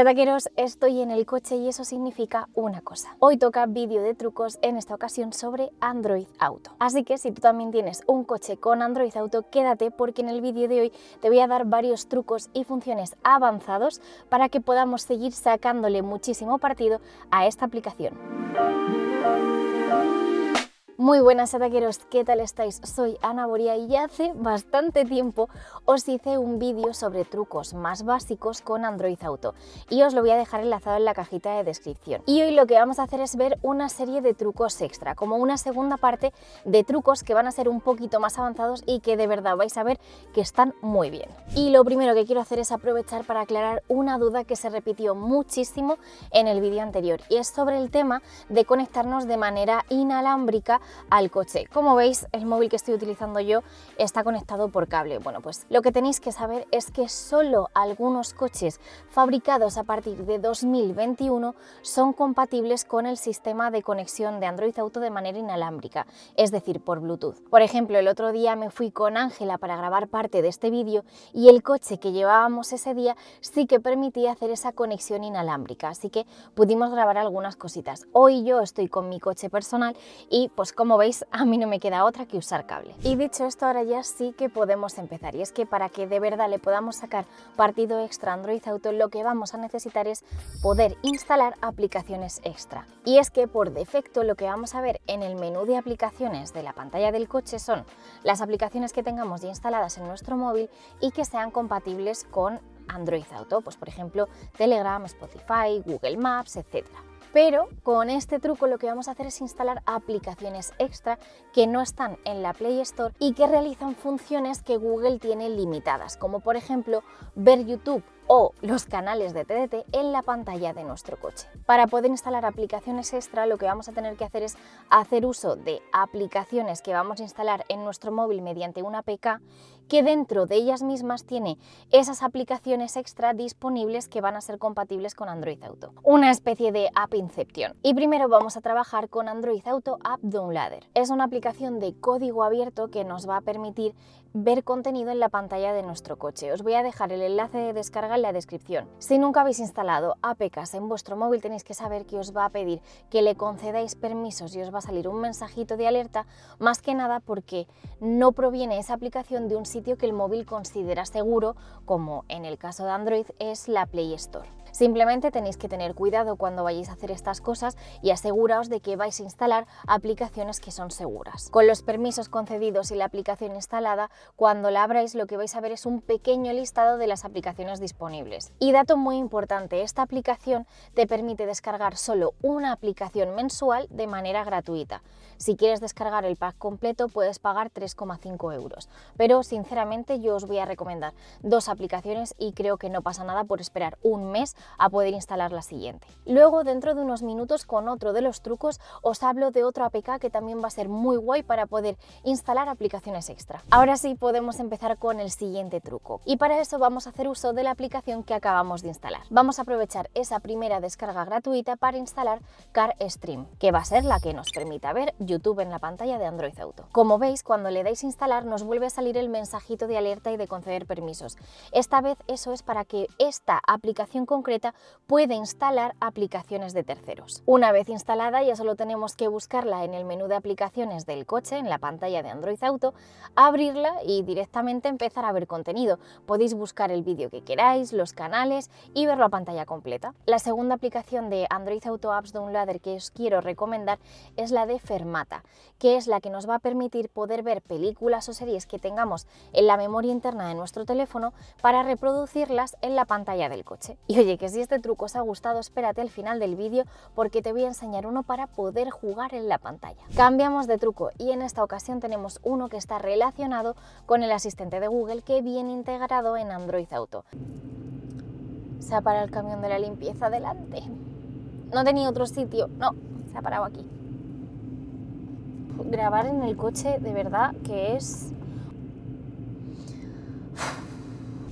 ataqueros, estoy en el coche y eso significa una cosa. Hoy toca vídeo de trucos, en esta ocasión sobre Android Auto. Así que si tú también tienes un coche con Android Auto, quédate porque en el vídeo de hoy te voy a dar varios trucos y funciones avanzados para que podamos seguir sacándole muchísimo partido a esta aplicación. Muy buenas ataqueros, ¿qué tal estáis? Soy Ana Boria y hace bastante tiempo os hice un vídeo sobre trucos más básicos con Android Auto y os lo voy a dejar enlazado en la cajita de descripción. Y hoy lo que vamos a hacer es ver una serie de trucos extra, como una segunda parte de trucos que van a ser un poquito más avanzados y que de verdad vais a ver que están muy bien. Y lo primero que quiero hacer es aprovechar para aclarar una duda que se repitió muchísimo en el vídeo anterior y es sobre el tema de conectarnos de manera inalámbrica al coche. Como veis, el móvil que estoy utilizando yo está conectado por cable. Bueno, pues lo que tenéis que saber es que solo algunos coches fabricados a partir de 2021 son compatibles con el sistema de conexión de Android Auto de manera inalámbrica, es decir, por Bluetooth. Por ejemplo, el otro día me fui con Ángela para grabar parte de este vídeo y el coche que llevábamos ese día sí que permitía hacer esa conexión inalámbrica, así que pudimos grabar algunas cositas. Hoy yo estoy con mi coche personal y pues como veis, a mí no me queda otra que usar cable. Y dicho esto, ahora ya sí que podemos empezar. Y es que para que de verdad le podamos sacar partido extra a Android Auto, lo que vamos a necesitar es poder instalar aplicaciones extra. Y es que por defecto lo que vamos a ver en el menú de aplicaciones de la pantalla del coche son las aplicaciones que tengamos ya instaladas en nuestro móvil y que sean compatibles con Android Auto, pues por ejemplo Telegram, Spotify, Google Maps, etcétera. Pero con este truco lo que vamos a hacer es instalar aplicaciones extra que no están en la Play Store y que realizan funciones que Google tiene limitadas, como por ejemplo ver YouTube o los canales de TDT en la pantalla de nuestro coche. Para poder instalar aplicaciones extra lo que vamos a tener que hacer es hacer uso de aplicaciones que vamos a instalar en nuestro móvil mediante una APK que dentro de ellas mismas tiene esas aplicaciones extra disponibles que van a ser compatibles con Android Auto. Una especie de app Inception. Y primero vamos a trabajar con Android Auto App Downloader. Es una aplicación de código abierto que nos va a permitir ver contenido en la pantalla de nuestro coche. Os voy a dejar el enlace de descarga en la descripción. Si nunca habéis instalado APKs en vuestro móvil, tenéis que saber que os va a pedir que le concedáis permisos y os va a salir un mensajito de alerta, más que nada porque no proviene esa aplicación de un sitio que el móvil considera seguro, como en el caso de Android es la Play Store. Simplemente tenéis que tener cuidado cuando vayáis a hacer estas cosas y aseguraos de que vais a instalar aplicaciones que son seguras. Con los permisos concedidos y la aplicación instalada, cuando la abráis lo que vais a ver es un pequeño listado de las aplicaciones disponibles. Y dato muy importante, esta aplicación te permite descargar solo una aplicación mensual de manera gratuita. Si quieres descargar el pack completo puedes pagar 3,5 euros, pero sinceramente yo os voy a recomendar dos aplicaciones y creo que no pasa nada por esperar un mes a poder instalar la siguiente. Luego, dentro de unos minutos, con otro de los trucos, os hablo de otro APK que también va a ser muy guay para poder instalar aplicaciones extra. Ahora sí podemos empezar con el siguiente truco. Y para eso vamos a hacer uso de la aplicación que acabamos de instalar. Vamos a aprovechar esa primera descarga gratuita para instalar CarStream Stream, que va a ser la que nos permita ver YouTube en la pantalla de Android Auto. Como veis, cuando le dais instalar nos vuelve a salir el mensajito de alerta y de conceder permisos. Esta vez eso es para que esta aplicación concreta puede instalar aplicaciones de terceros. Una vez instalada ya solo tenemos que buscarla en el menú de aplicaciones del coche, en la pantalla de Android Auto, abrirla y directamente empezar a ver contenido. Podéis buscar el vídeo que queráis, los canales y verlo a pantalla completa. La segunda aplicación de Android Auto Apps Downloader que os quiero recomendar es la de Fermata, que es la que nos va a permitir poder ver películas o series que tengamos en la memoria interna de nuestro teléfono para reproducirlas en la pantalla del coche. Y oye, si este truco os ha gustado, espérate al final del vídeo porque te voy a enseñar uno para poder jugar en la pantalla. Cambiamos de truco y en esta ocasión tenemos uno que está relacionado con el asistente de Google que viene integrado en Android Auto. Se ha parado el camión de la limpieza adelante. No tenía otro sitio. No, se ha parado aquí. Grabar en el coche de verdad que es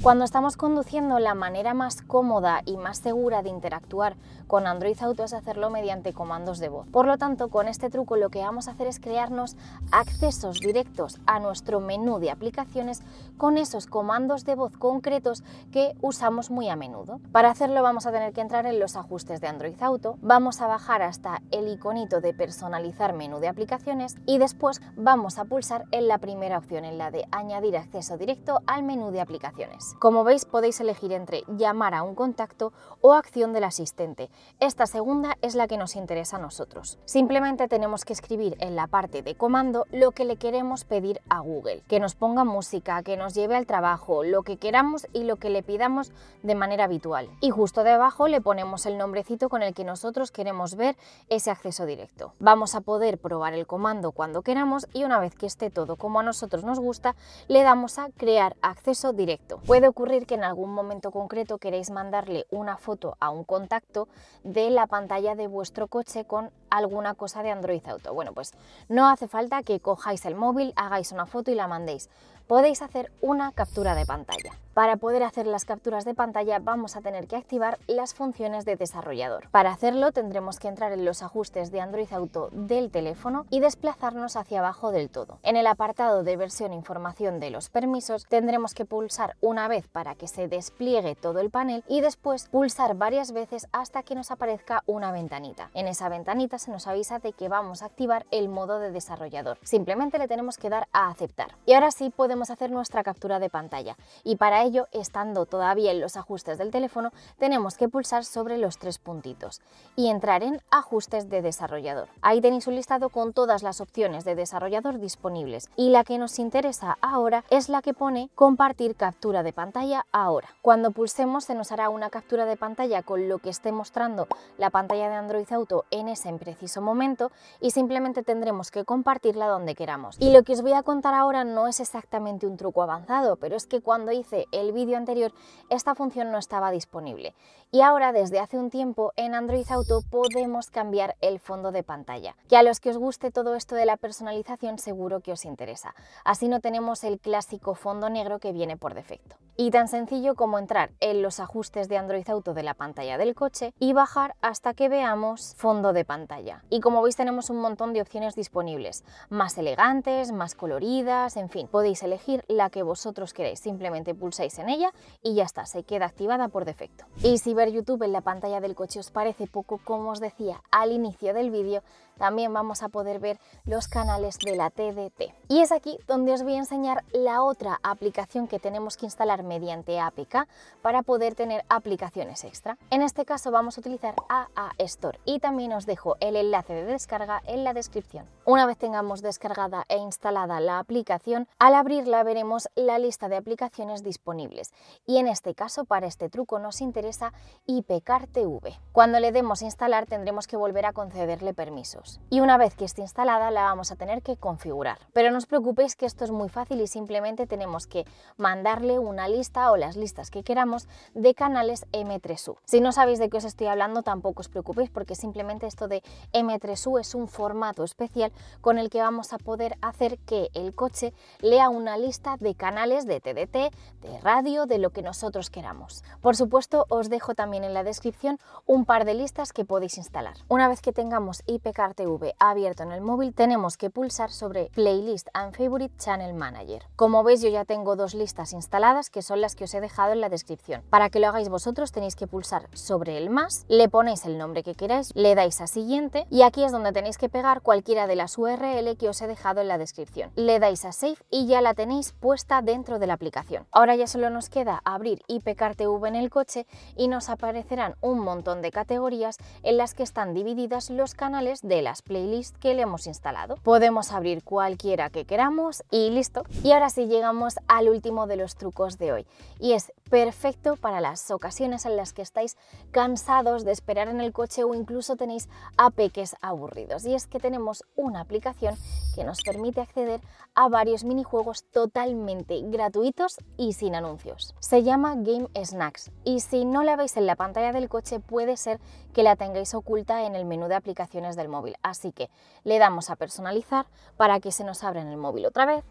Cuando estamos conduciendo, la manera más cómoda y más segura de interactuar con Android Auto es hacerlo mediante comandos de voz. Por lo tanto, con este truco lo que vamos a hacer es crearnos accesos directos a nuestro menú de aplicaciones con esos comandos de voz concretos que usamos muy a menudo. Para hacerlo vamos a tener que entrar en los ajustes de Android Auto, vamos a bajar hasta el iconito de personalizar menú de aplicaciones y después vamos a pulsar en la primera opción, en la de añadir acceso directo al menú de aplicaciones. Como veis podéis elegir entre llamar a un contacto o acción del asistente. Esta segunda es la que nos interesa a nosotros. Simplemente tenemos que escribir en la parte de comando lo que le queremos pedir a Google, que nos ponga música, que nos lleve al trabajo, lo que queramos y lo que le pidamos de manera habitual. Y justo debajo le ponemos el nombrecito con el que nosotros queremos ver ese acceso directo. Vamos a poder probar el comando cuando queramos y una vez que esté todo como a nosotros nos gusta, le damos a crear acceso directo. Puede ocurrir que en algún momento concreto queréis mandarle una foto a un contacto de la pantalla de vuestro coche con alguna cosa de Android Auto. Bueno, pues no hace falta que cojáis el móvil, hagáis una foto y la mandéis. Podéis hacer una captura de pantalla. Para poder hacer las capturas de pantalla vamos a tener que activar las funciones de desarrollador. Para hacerlo tendremos que entrar en los ajustes de Android Auto del teléfono y desplazarnos hacia abajo del todo. En el apartado de versión información de los permisos tendremos que pulsar una vez para que se despliegue todo el panel y después pulsar varias veces hasta que nos aparezca una ventanita. En esa ventanita se nos avisa de que vamos a activar el modo de desarrollador. Simplemente le tenemos que dar a aceptar. Y ahora sí podemos hacer nuestra captura de pantalla. Y para ello, estando todavía en los ajustes del teléfono, tenemos que pulsar sobre los tres puntitos y entrar en ajustes de desarrollador. Ahí tenéis un listado con todas las opciones de desarrollador disponibles y la que nos interesa ahora es la que pone compartir captura de pantalla ahora. Cuando pulsemos se nos hará una captura de pantalla con lo que esté mostrando la pantalla de Android Auto en ese primer preciso momento y simplemente tendremos que compartirla donde queramos. Y lo que os voy a contar ahora no es exactamente un truco avanzado, pero es que cuando hice el vídeo anterior esta función no estaba disponible. Y ahora desde hace un tiempo en Android Auto podemos cambiar el fondo de pantalla, que a los que os guste todo esto de la personalización seguro que os interesa. Así no tenemos el clásico fondo negro que viene por defecto. Y tan sencillo como entrar en los ajustes de Android Auto de la pantalla del coche y bajar hasta que veamos fondo de pantalla. Y como veis tenemos un montón de opciones disponibles, más elegantes, más coloridas, en fin, podéis elegir la que vosotros queréis, simplemente pulsáis en ella y ya está, se queda activada por defecto. Y si ver YouTube en la pantalla del coche os parece poco, como os decía al inicio del vídeo, también vamos a poder ver los canales de la TDT. Y es aquí donde os voy a enseñar la otra aplicación que tenemos que instalar mediante APK para poder tener aplicaciones extra. En este caso vamos a utilizar AA Store y también os dejo el el enlace de descarga en la descripción. Una vez tengamos descargada e instalada la aplicación, al abrirla veremos la lista de aplicaciones disponibles y en este caso para este truco nos interesa IPCARTV. Cuando le demos instalar tendremos que volver a concederle permisos y una vez que esté instalada la vamos a tener que configurar. Pero no os preocupéis que esto es muy fácil y simplemente tenemos que mandarle una lista o las listas que queramos de canales M3U. Si no sabéis de qué os estoy hablando tampoco os preocupéis porque simplemente esto de M3U es un formato especial con el que vamos a poder hacer que el coche lea una lista de canales de TDT, de radio, de lo que nosotros queramos. Por supuesto, os dejo también en la descripción un par de listas que podéis instalar. Una vez que tengamos IPCAR TV abierto en el móvil, tenemos que pulsar sobre Playlist and Favorite Channel Manager. Como veis, yo ya tengo dos listas instaladas que son las que os he dejado en la descripción. Para que lo hagáis vosotros tenéis que pulsar sobre el más, le ponéis el nombre que queráis, le dais a siguiente y aquí es donde tenéis que pegar cualquiera de las URL que os he dejado en la descripción. Le dais a Save y ya la tenéis puesta dentro de la aplicación. Ahora ya solo nos queda abrir IPCarTV en el coche y nos aparecerán un montón de categorías en las que están divididas los canales de las playlists que le hemos instalado. Podemos abrir cualquiera que queramos y listo. Y ahora sí llegamos al último de los trucos de hoy y es perfecto para las ocasiones en las que estáis cansados de esperar en el coche o incluso tenéis peques aburridos. Y es que tenemos una aplicación que nos permite acceder a varios minijuegos totalmente gratuitos y sin anuncios. Se llama Game Snacks y si no la veis en la pantalla del coche puede ser que la tengáis oculta en el menú de aplicaciones del móvil. Así que le damos a personalizar para que se nos abra en el móvil otra vez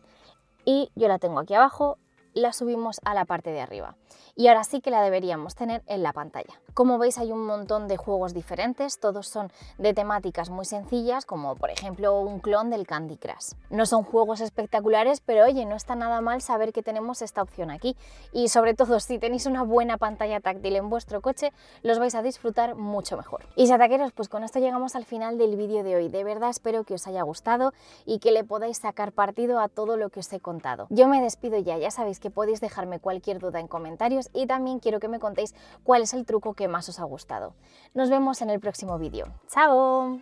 y yo la tengo aquí abajo la subimos a la parte de arriba. Y ahora sí que la deberíamos tener en la pantalla. Como veis hay un montón de juegos diferentes, todos son de temáticas muy sencillas, como por ejemplo un clon del Candy Crush. No son juegos espectaculares, pero oye, no está nada mal saber que tenemos esta opción aquí. Y sobre todo, si tenéis una buena pantalla táctil en vuestro coche, los vais a disfrutar mucho mejor. Y si ataqueros, pues con esto llegamos al final del vídeo de hoy. De verdad espero que os haya gustado y que le podáis sacar partido a todo lo que os he contado. Yo me despido ya, ya sabéis que podéis dejarme cualquier duda en comentarios y también quiero que me contéis cuál es el truco que más os ha gustado. Nos vemos en el próximo vídeo. ¡Chao!